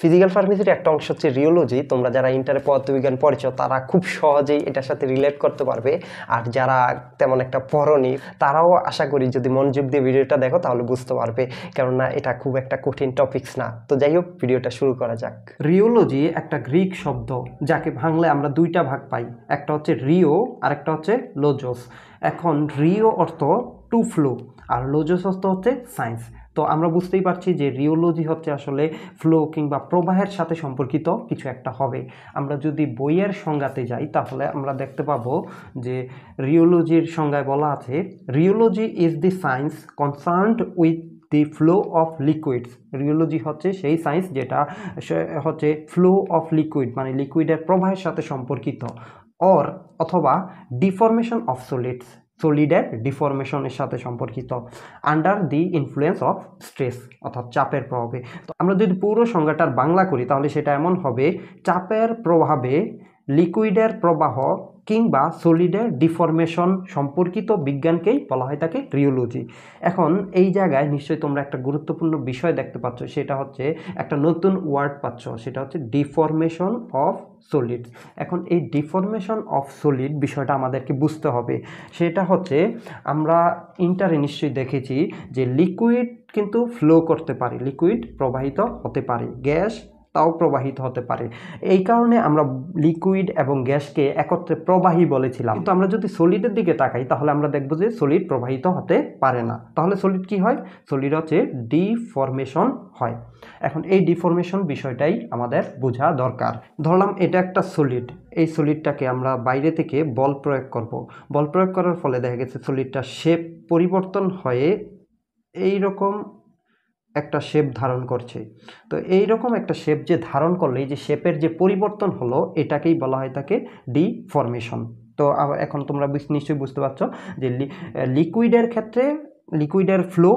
physical ফার্মেসির একটা অংশ হচ্ছে রিওলজি তোমরা যারা ইন্টারে পদার্থবিজ্ঞান পড়ছ তারা খুব সহজেই এটার সাথে রিলেট করতে পারবে আর যারা তেমন একটা পড়নি তারাও আশা করি যদি মনোযোগ দিয়ে ভিডিওটা দেখো তাহলে বুঝতে পারবে কেননা এটা খুব একটা কঠিন টপিকস না তো যাই হোক ভিডিওটা শুরু করা যাক রিওলজি একটা গ্রিক শব্দ যাকে ভাঙলে আমরা দুইটা ভাগ পাই একটা হচ্ছে রিও আর একটা হচ্ছে লোজোস এখন রিও অর্থ টু ফ্লো আর লোজস অর্থ হচ্ছে সায়েন্স তো আমরা বুঝতেই পারছি যে রিওলজি হচ্ছে আসলে ফ্লো কিংবা প্রবাহের সাথে সম্পর্কিত কিছু একটা হবে আমরা যদি বইয়ের সংজ্ঞাতে যাই তাহলে আমরা দেখতে পাবো যে রিওলজির সংজ্ঞায় বলা আছে rheology is the science concerned with the flow of liquids rheology হচ্ছে সেই সায়েন্স যেটা হচ্ছে ফ্লো অফ লিকুইড মানে লিকুইডের প্রবাহের সাথে সম্পর্কিত অর অথবা ডিফরমেশন অফ সোলিডস সলিডের ডিফরমেশনের সাথে সম্পর্কিত under the influence of stress অর্থাৎ চাপের প্রভাবে তো আমরা যদি পুরো সংজ্ঞাটার বাংলা করি তাহলে সেটা এমন হবে চাপের প্রভাবে লিকুইডের প্রবাহ কিংবা সলিডের ডিফরমেশন সম্পর্কিত বিজ্ঞানকেই বলা হয় তাকে ক্রিওলজি এখন এই জায়গায় নিশ্চয়ই তোমরা একটা গুরুত্বপূর্ণ বিষয় দেখতে পাচ্ছ সেটা হচ্ছে একটা নতুন ওয়ার্ড পাচ্ছ সেটা হচ্ছে ডিফরমেশন অফ সলিড এখন এই ডিফরমেশন অফ সলিড বিষয়টা আমাদেরকে বুঝতে হবে সেটা হচ্ছে আমরা ইন্টারে নিশ্চয়ই দেখেছি যে লিকুইড কিন্তু ফ্লো করতে পারে লিকুইড প্রবাহিত হতে পারে গ্যাস তাও প্রবাহিত হতে পারে এই কারণে আমরা লিকুইড এবং গ্যাসকে একত্রে প্রবাহী বলেছিলাম তো আমরা যদি সলিডের দিকে তাকাই তাহলে আমরা দেখব যে সলিড প্রবাহিত হতে পারে না তাহলে সলিড কি হয় সলিড হচ্ছে ডিফরমেশন হয় এখন এই ডিফরমেশন বিষয়টাই আমাদের বোঝা দরকার ধরলাম এটা একটা সলিড এই সলিডটাকে আমরা বাইরে থেকে বল প্রয়োগ করব বল প্রয়োগ করার ফলে দেখা গেছে সলিডটা শেপ পরিবর্তন হয়ে এই রকম একটা শেপ ধারণ করছে তো এই রকম একটা শেপ যে ধারণ করলে যে শেপের যে পরিবর্তন হলো এটাকেই বলা হয় তাকে ডিফরমেশন তো এখন তোমরা নিশ্চয়ই বুঝতে পারছো যে লিকুইডের ক্ষেত্রে লিকুইডের ফ্লো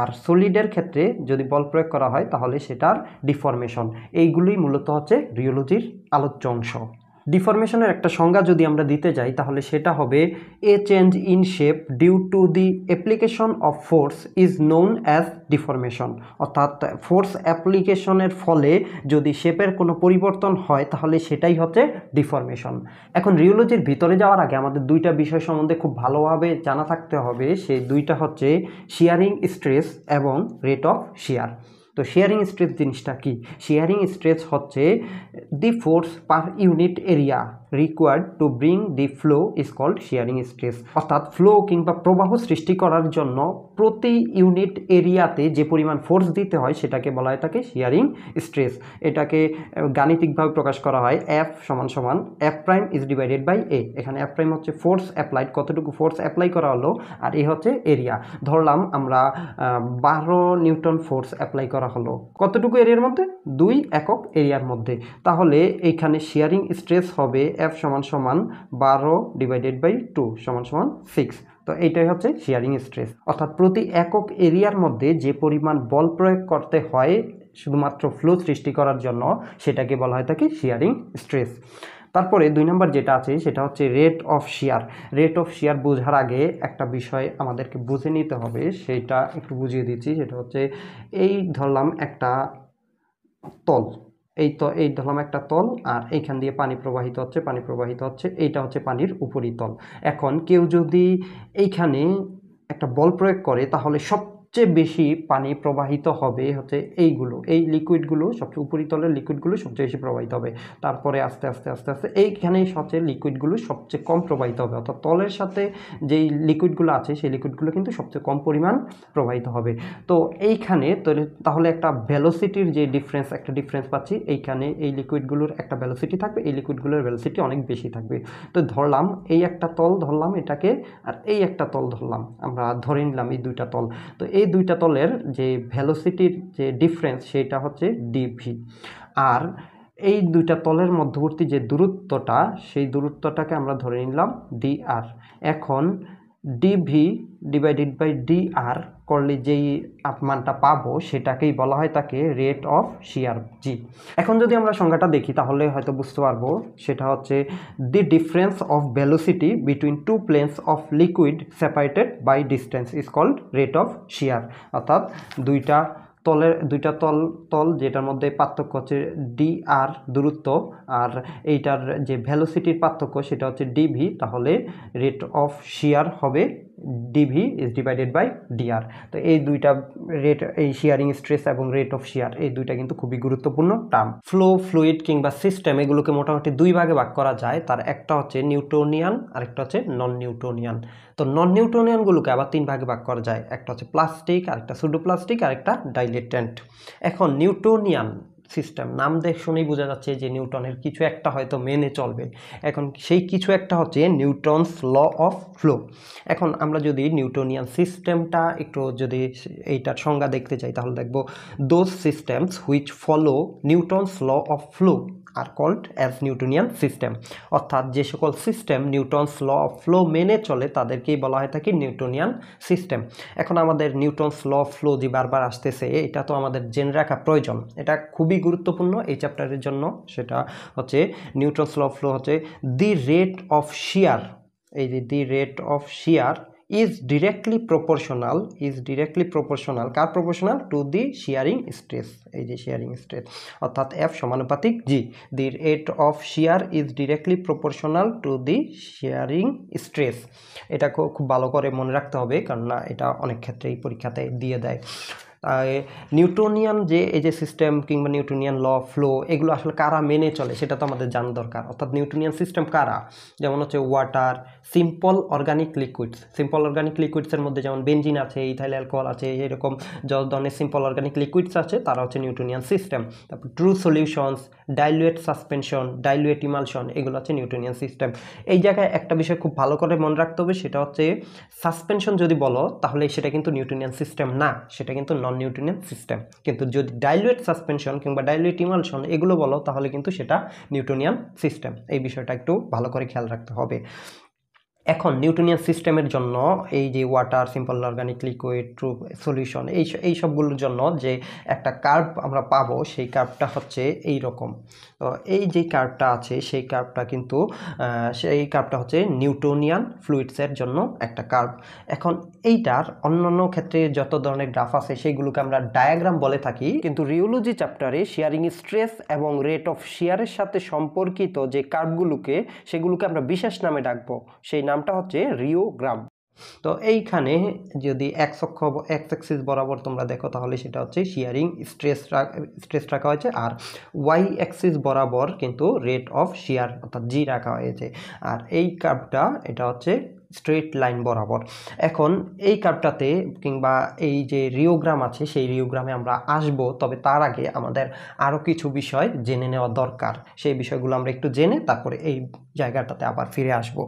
আর সলিডের ক্ষেত্রে যদি বল প্রয়োগ করা হয় তাহলে সেটার ডিফরমেশন এইগুলোই মূলত হচ্ছে রিওলজির আলোচ্য অংশ ডিফরমেশনের একটা সংজ্ঞা যদি আমরা দিতে যাই তাহলে সেটা হবে a change in shape due to the application of force is known as deformation অর্থাৎ ফোর্স অ্যাপ্লিকেশনের ফলে যদি শেপের কোনো পরিবর্তন হয় তাহলে সেটাই হচ্ছে ডিফরমেশন এখন রিওলজির ভিতরে যাওয়ার আগে আমাদের দুইটা বিষয় সম্বন্ধে খুব ভালোভাবে জানা থাকতে হবে সেই দুইটা হচ্ছে শিয়ারিং স্ট্রেস এবং রেট অফ শিয়ার তো শেয়ারিং স্ট্রেস জিনিসটা কি শেয়ারিং স্ট্রেস হচ্ছে the force per unit area required to bring the flow is called shearing stress অর্থাৎ ফ্লো কিংবা প্রবাহ সৃষ্টি করার জন্য প্রতি ইউনিট এরিয়াতে যে পরিমাণ ফোর্স দিতে হয় সেটাকে বলা হয় তাকে শেয়ারিং স্ট্রেস এটাকে গাণিতিকভাবে প্রকাশ করা হয় এফ সমান সমান F prime is divided by A এখানে এফ প্রাইম হচ্ছে ফোর্স অ্যাপ্লাইড কতটুকু ফোর্স অ্যাপ্লাই করা হলো আর এ হচ্ছে এরিয়া ধরলাম আমরা বারো নিউটন ফোর্স অ্যাপ্লাই করা হলো কতটুকু এরিয়ার মধ্যে দুই একক এরিয়ার মধ্যে তাহলে এইখানে শেয়ারিং স্ট্রেস হবে এফ সমান সমান বারো ডিভাইডেড বাই টু সমান সমান সিক্স তো এইটাই হচ্ছে শিয়ারিং স্ট্রেস অর্থাৎ প্রতি একক এরিয়ার মধ্যে যে পরিমাণ বল প্রয়োগ করতে হয় শুধুমাত্র ফ্লো সৃষ্টি করার জন্য সেটাকে বলা হয় থাকে শিয়ারিং স্ট্রেস তারপরে দুই নম্বর যেটা আছে সেটা হচ্ছে rate of shear rate of shear বোঝার আগে একটা বিষয় আমাদেরকে বুঝে নিতে হবে সেটা একটু বুঝিয়ে দিচ্ছি সেটা হচ্ছে এই ধরলাম একটা তল এই তো এই ধরলাম একটা তল আর এইখান দিয়ে পানি প্রবাহিত হচ্ছে পানি প্রবাহিত হচ্ছে এইটা হচ্ছে পানির উপরিতল এখন কেউ যদি এইখানে একটা বল প্রয়োগ করে তাহলে সব সবচেয়ে বেশি পানি প্রবাহিত হবে হচ্ছে এইগুলো এই লিকুইডগুলো সবচেয়ে উপরিতলের লিকুইডগুলো সবচেয়ে বেশি প্রবাহিত হবে তারপরে আস্তে আস্তে আস্তে আস্তে এইখানেই সবচেয়ে লিকুইডগুলো সবচেয়ে কম প্রবাহিত হবে অর্থাৎ তলের সাথে যেই লিকুইডগুলো আছে সেই লিকুইডগুলো কিন্তু সবচেয়ে কম পরিমাণ প্রবাহিত হবে তো এইখানে তাহলে একটা ভেলোসিটির যে ডিফারেন্স একটা ডিফারেন্স পাচ্ছি এইখানে এই লিকুইডগুলোর একটা ভেলোসিটি থাকবে এই লিকুইডগুলোর ভেলোসিটি অনেক বেশি থাকবে তো ধরলাম এই একটা তল ধরলাম এটাকে আর এই একটা তল ধরলাম আমরা ধরে নিলাম এই দুইটা তল তো এই দুইটা তলের যে ভ্যালোসিটির যে ডিফারেন্স সেটা হচ্ছে ডিভি আর এই দুইটা তলের মধ্যবর্তী যে দূরত্বটা সেই দূরত্বটাকে আমরা ধরে নিলাম ডিআর এখন ডিভি ডিভাইডেড বাই ডিআর করলে যেই আপমানটা পাবো সেটাকেই বলা হয় তাকে রেট অফ শিয়ার জি এখন যদি আমরা সংজ্ঞাটা দেখি তাহলে হয়তো বুঝতে পারবো সেটা হচ্ছে the difference of velocity between two planes of liquid separated by distance is called rate of shear অর্থাৎ দুইটা তলের দুইটা তল তল যেটার মধ্যে পার্থক্য হচ্ছে ডি আর দূরত্ব আর এইটার যে ভ্যালোসিটির পার্থক্য সেটা হচ্ছে ডিভি তাহলে রেট অফ শিয়ার হবে D V is divided by D R তো এই দুইটা রেট এই শেয়ারিং স্ট্রেস এবং রেট অফ শেয়ার এই দুইটা কিন্তু খুবই গুরুত্বপূর্ণ টার্ম ফ্লো ফ্লুইড কিংবা সিস্টেম এগুলোকে মোটামুটি দুই ভাগে ভাগ করা যায় তার একটা হচ্ছে নিউট্রোনিয়ান একটা হচ্ছে নন নিউট্রোনিয়ান তো নন নিউট্রোনিয়ানগুলোকে আবার তিন ভাগে ভাগ করা যায় একটা হচ্ছে প্লাস্টিক আরেকটা সুডো প্লাস্টিক একটা ডাইলেটেন্ট এখন নিউট্রোনিয়ান সিস্টেম নাম দেখ শুনেই বোঝা যাচ্ছে যে নিউটনের কিছু একটা হয়তো মেনে চলবে এখন সেই কিছু একটা হচ্ছে নিউটনস ল অফ ফ্লো এখন আমরা যদি নিউটনিয়ান সিস্টেমটা একটু যদি এইটার সংজ্ঞা দেখতে চাই তাহলে দেখব those systems which follow Newton's law of flow are called as Newtonian system অর্থাৎ যে সকল system Newton's law of flow মেনে চলে তাদেরকেই বলা হয় থাকে নিউটনিয়ান সিস্টেম এখন আমাদের নিউটনস ল অফ ফ্লো যে বারবার আসতেছে এটা তো আমাদের জেনে রাখা প্রয়োজন এটা খুবই গুরুত্বপূর্ণ এই চ্যাপ্টারের জন্য সেটা হচ্ছে নিউটনস ল অফ ফ্লো হচ্ছে দি রেট অফ শিয়ার এই যে the rate of shear is directly proportional is directly proportional কার proportional to the shearing stress এই যে শেয়ারিং স্ট্রেস অর্থাৎ এফ সমানুপাতিক G the rate of shear is directly proportional to the shearing stress এটা খুব ভালো করে মনে রাখতে হবে কারণ না এটা অনেক ক্ষেত্রেই পরীক্ষাতে দিয়ে দেয় নিউটোনিয়ান যে এই যে সিস্টেম কিংবা নিউটোনিয়ান ল ফ্লো এগুলো আসলে কারা মেনে চলে সেটা তো আমাদের জানা দরকার অর্থাৎ নিউটনিয়ান সিস্টেম কারা যেমন হচ্ছে water simple organic liquids simple organic লিকুইডসের মধ্যে যেমন বেঞ্জিন আছে ইথাইল অ্যালকোহল আছে এরকম যত ধরনের সিম্পল অর্গানিক লিকুইডস আছে তারা হচ্ছে নিউটনিয়ান সিস্টেম তারপর true solutions dilute suspension dilute emulsion এগুলো আছে নিউটোনিয়ান সিস্টেম এই জায়গায় একটা বিষয় খুব ভালো করে মনে রাখতে হবে সেটা হচ্ছে সাসপেনশন যদি বলো তাহলে সেটা কিন্তু নিউটনিয়ান সিস্টেম না সেটা কিন্তু নন নিউট্রিনেন্ট সিস্টেম কিন্তু যদি ডাইলুয়েট সাসপেনশন কিংবা ডাইলুয়েট ইমালশন এগুলো বলো তাহলে কিন্তু সেটা নিউট্রোনিয়াম সিস্টেম এই বিষয়টা একটু ভালো করে খেয়াল রাখতে হবে এখন নিউটনিয়ান সিস্টেমের জন্য এই যে water simple organic liquid true solution এই এই সবগুলোর জন্য যে একটা কার্ভ আমরা পাবো সেই কার্ভটা হচ্ছে এই রকম তো এই যে কার্ভটা আছে সেই কার্ভটা কিন্তু সেই কার্ভটা হচ্ছে নিউটোনিয়ান ফ্লুইডসের জন্য একটা কার্ভ এখন এইটার অন্যান্য ক্ষেত্রে যত ধরনের গ্রাফ আছে সেইগুলোকে আমরা ডায়াগ্রাম বলে থাকি কিন্তু রিওলজি চ্যাপ্টারে শেয়ারিং স্ট্রেস এবং রেট অফ শেয়ারের সাথে সম্পর্কিত যে কার্ভগুলোকে সেগুলোকে আমরা বিশেষ নামে ডাকবো সেই নাম গ্রামটা হচ্ছে রিও গ্রাম তো এইখানে যদি এক অক্ষ এক বরাবর তোমরা দেখো তাহলে সেটা হচ্ছে শেয়ারিং স্ট্রেস রাখা স্ট্রেস রাখা হয়েছে আর ওয়াই অ্যাক্সিস বরাবর কিন্তু রেট অফ শেয়ার অর্থাৎ জি রাখা হয়েছে আর এই কাপটা এটা হচ্ছে স্ট্রেট লাইন বরাবর এখন এই কাপটাতে কিংবা এই যে রিওগ্রাম আছে সেই রিওগ্রামে আমরা আসব তবে তার আগে আমাদের আরও কিছু বিষয় জেনে নেওয়া দরকার সেই বিষয়গুলো আমরা একটু জেনে তারপরে এই জায়গাটাতে আবার ফিরে আসবো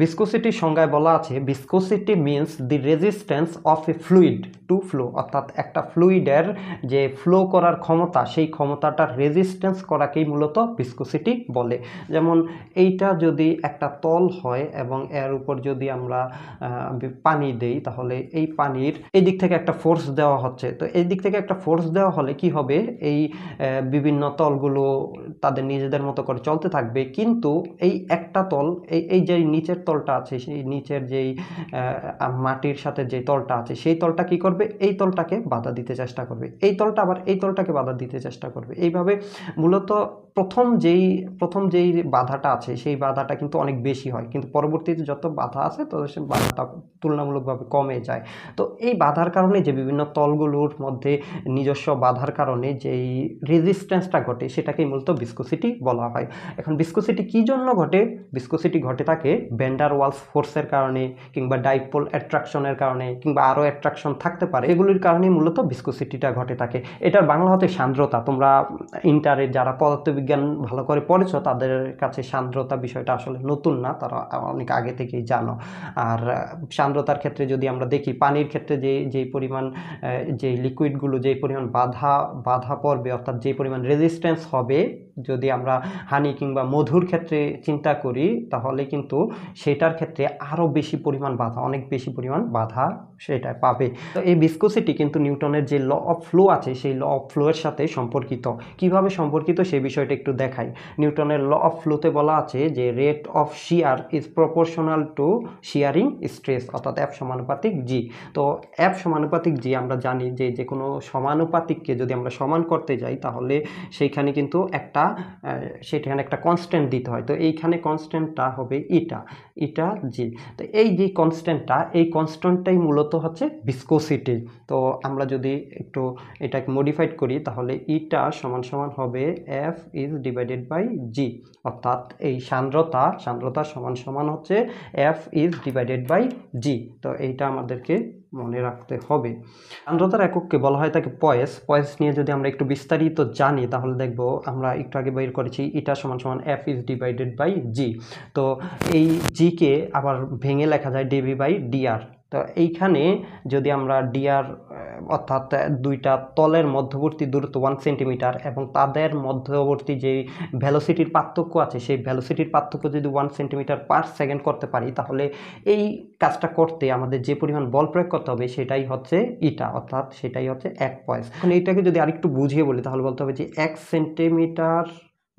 ভিসকোসিটি সংজ্ঞায় বলা আছে viscosity means the resistance of a fluid to flow অর্থাৎ একটা ফ্লুইডের যে ফ্লো করার ক্ষমতা সেই ক্ষমতাটার রেজিস্ট্যান্স করাকেই মূলত ভিসকোসিটি বলে যেমন এইটা যদি একটা তল হয় এবং এর উপর যদি আমরা পানি দেই তাহলে এই পানির এই দিক থেকে একটা ফোর্স দেওয়া হচ্ছে তো এই দিক থেকে একটা ফোর্স দেওয়া হলে কি হবে এই বিভিন্ন তলগুলো তাদের নিজেদের মতো করে চলতে থাকবে কিন্তু এই একটা তল এই এই যে নিচের তলটা আছে সেই নিচের যেই মাটির সাথে যে তলটা আছে সেই তলটা কি করবে এই তলটাকে বাধা দিতে চেষ্টা করবে এই তলটা আবার এই তলটাকে বাধা দিতে চেষ্টা করবে এইভাবে মূলত প্রথম যেই প্রথম যেই বাধাটা আছে সেই বাধাটা কিন্তু অনেক বেশি হয় কিন্তু পরবর্তীতে যত বাধা আছে তত সে বাধাটা তুলনামূলকভাবে কমে যায় তো এই বাধার কারণে যে বিভিন্ন তলগুলোর মধ্যে নিজস্ব বাধার কারণে যেই রেজিস্ট্যান্সটা ঘটে সেটাকেই মূলত বিস্কোসিটি বলা হয় এখন বিস্কোসিটি কী জন্য ঘটে বিস্কোসিটি ঘটে থাকে ওয়ালস ফোর্সের কারণে কিংবা ডাইপোল অ্যাট্রাকশনের কারণে কিংবা আরও অ্যাট্রাকশন থাকতে পারে এগুলির কারণে মূলত ভিসকোসিটিটা ঘটে থাকে এটার বাংলা হতে সান্দ্রতা তোমরা ইন্টারে যারা পদার্থবিজ্ঞান ভালো করে পড়েছ তাদের কাছে সান্দ্রতা বিষয়টা আসলে নতুন না তারা অনেক আগে থেকেই জানো আর সান্দ্রতার ক্ষেত্রে যদি আমরা দেখি পানির ক্ষেত্রে যে যেই পরিমাণ যে লিকুইডগুলো যেই পরিমাণ বাধা বাধা পড়বে অর্থাৎ যে পরিমাণ রেজিস্ট্যান্স হবে যদি আমরা হানি কিংবা মধুর ক্ষেত্রে চিন্তা করি তাহলে কিন্তু সেটার ক্ষেত্রে আরও বেশি পরিমাণ বাধা অনেক বেশি পরিমাণ বাধা সেটা পাবে তো এই বিস্কোসিটি কিন্তু নিউটনের যে ল অফ ফ্লো আছে সেই ল অফ ফ্লোয়ের সাথে সম্পর্কিত কিভাবে সম্পর্কিত সেই বিষয়টা একটু দেখাই নিউটনের ল অফ ফ্লোতে বলা আছে যে rate of shear is proportional to shearing stress অর্থাৎ অ্যাপ সমানুপাতিক জি তো অ্যাপ সমানুপাতিক জি আমরা জানি যে যে কোনো সমানুপাতিককে যদি আমরা সমান করতে যাই তাহলে সেইখানে কিন্তু একটা একটা সেখানে একটা কনস্ট্যান্ট দিতে হয় তো এইখানে কনস্ট্যান্টটা হবে ইটা ইটা জি তো এই যে কনস্ট্যান্টটা এই কনস্ট্যান্টটাই মূলত হচ্ছে ভিসকোসিটি তো আমরা যদি একটু এটাকে মডিফাইড করি তাহলে ইটা সমান সমান হবে F is divided by G অর্থাৎ এই সান্দ্রতা সান্দ্রতা সমান সমান হচ্ছে F is divided by G তো এইটা আমাদেরকে মনে রাখতে হবে আন্দ্রতার এককে বলা হয় তাকে পয়েস পয়েস নিয়ে যদি আমরা একটু বিস্তারিত জানি তাহলে দেখব আমরা একটু আগে বের করেছি ইটা সমান সমান F is divided by G তো এই জিকে আবার ভেঙে লেখা যায় ডিভি বাই ডিআর তো এইখানে যদি আমরা ডিয়ার অর্থাৎ দুইটা তলের মধ্যবর্তী দূরত্ব ওয়ান সেন্টিমিটার এবং তাদের মধ্যবর্তী যে ভ্যালোসিটির পার্থক্য আছে সেই ভ্যালোসিটির পার্থক্য যদি ওয়ান সেন্টিমিটার পার সেকেন্ড করতে পারি তাহলে এই কাজটা করতে আমাদের যে পরিমাণ বল প্রয়োগ করতে হবে সেটাই হচ্ছে ইটা অর্থাৎ সেটাই হচ্ছে এক পয়েস এখন এইটাকে যদি আরেকটু বুঝিয়ে বলি তাহলে বলতে হবে যে এক সেন্টিমিটার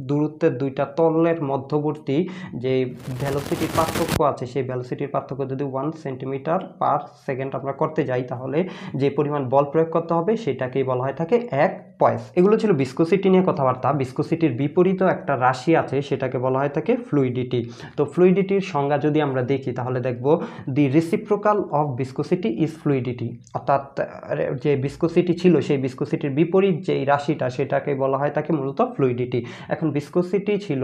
দূরত্বের দুইটা তলের মধ্যবর্তী যে ভ্যালোসিটির পার্থক্য আছে সেই ভ্যালোসিটির পার্থক্য যদি ওয়ান সেন্টিমিটার পার সেকেন্ড আমরা করতে যাই তাহলে যে পরিমাণ বল প্রয়োগ করতে হবে সেটাকেই বলা হয় থাকে এক পয়েস এগুলো ছিল বিস্কোসিটি নিয়ে কথাবার্তা বিস্কোসিটির বিপরীত একটা রাশি আছে সেটাকে বলা হয় থাকে ফ্লুইডিটি তো ফ্লুইডিটির সংজ্ঞা যদি আমরা দেখি তাহলে দেখব the reciprocal of viscosity is fluidity অর্থাৎ যে বিস্কোসিটি ছিল সেই বিস্কোসিটির বিপরীত যে রাশিটা সেটাকে বলা হয় তাকে মূলত ফ্লুইডিটি এখন বিস্কোসিটি ছিল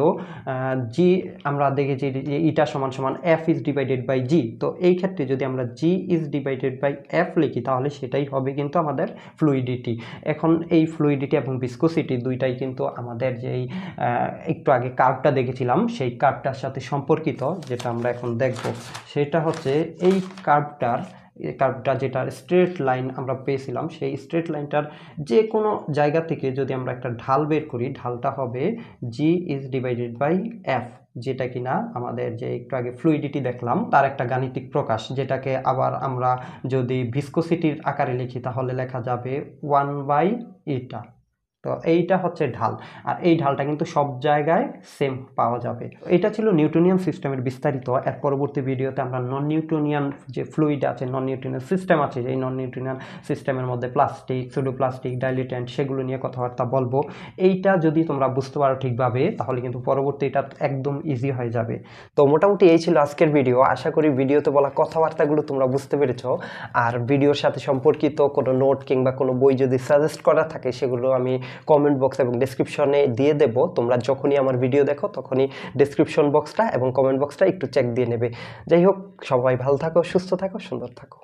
জি আমরা দেখেছি যে ইটা সমান সমান F is divided by G তো এই ক্ষেত্রে যদি আমরা G is divided by F লিখি তাহলে সেটাই হবে কিন্তু আমাদের ফ্লুইডিটি এখন এই ফ্লু ফ্লুইডিটি এবং ভিসকোসিটি দুইটাই কিন্তু আমাদের যেই একটু আগে কার্ভটা দেখেছিলাম সেই কার্ভটার সাথে সম্পর্কিত যেটা আমরা এখন দেখব সেটা হচ্ছে এই কার্ভটার কার্ভটা যেটা স্ট্রেট লাইন আমরা পেয়েছিলাম সেই স্ট্রেট লাইনটার যে কোনো জায়গা থেকে যদি আমরা একটা ঢাল বের করি ঢালটা হবে G is divided by F যেটা কিনা আমাদের যে একটু আগে ফ্লুইডিটি দেখলাম তার একটা গাণিতিক প্রকাশ যেটাকে আবার আমরা যদি ভিসকোসিটির আকারে লিখি তাহলে লেখা যাবে ওয়ান বাই ইটা তো এইটা হচ্ছে ঢাল আর এই ঢালটা কিন্তু সব জায়গায় সেম পাওয়া যাবে এটা ছিল নিউটনিয়ান সিস্টেমের বিস্তারিত এর পরবর্তী ভিডিওতে আমরা নন নিউটনিয়ান যে ফ্লুইড আছে নন নিউটনিয়ান সিস্টেম আছে এই নন নিউটনিয়ান সিস্টেমের মধ্যে প্লাস্টিক সুডো প্লাস্টিক ডাইলিটেন্ট সেগুলো নিয়ে কথাবার্তা বলবো এইটা যদি তোমরা বুঝতে পারো ঠিকভাবে তাহলে কিন্তু পরবর্তী এটা একদম ইজি হয়ে যাবে তো মোটামুটি এই ছিল আজকের ভিডিও আশা করি ভিডিওতে বলা কথাবার্তাগুলো তোমরা বুঝতে পেরেছ আর ভিডিওর সাথে সম্পর্কিত কোনো নোট কিংবা কোনো বই যদি সাজেস্ট করা থাকে সেগুলো আমি কমেন্ট বক্স এবং ডিসক্রিপশনে দিয়ে দেব তোমরা যখনই আমার ভিডিও দেখো তখনই ডিসক্রিপশন বক্সটা এবং কমেন্ট বক্সটা একটু চেক দিয়ে নেবে যাই হোক সবাই ভালো থাকো সুস্থ থাকো সুন্দর থাকো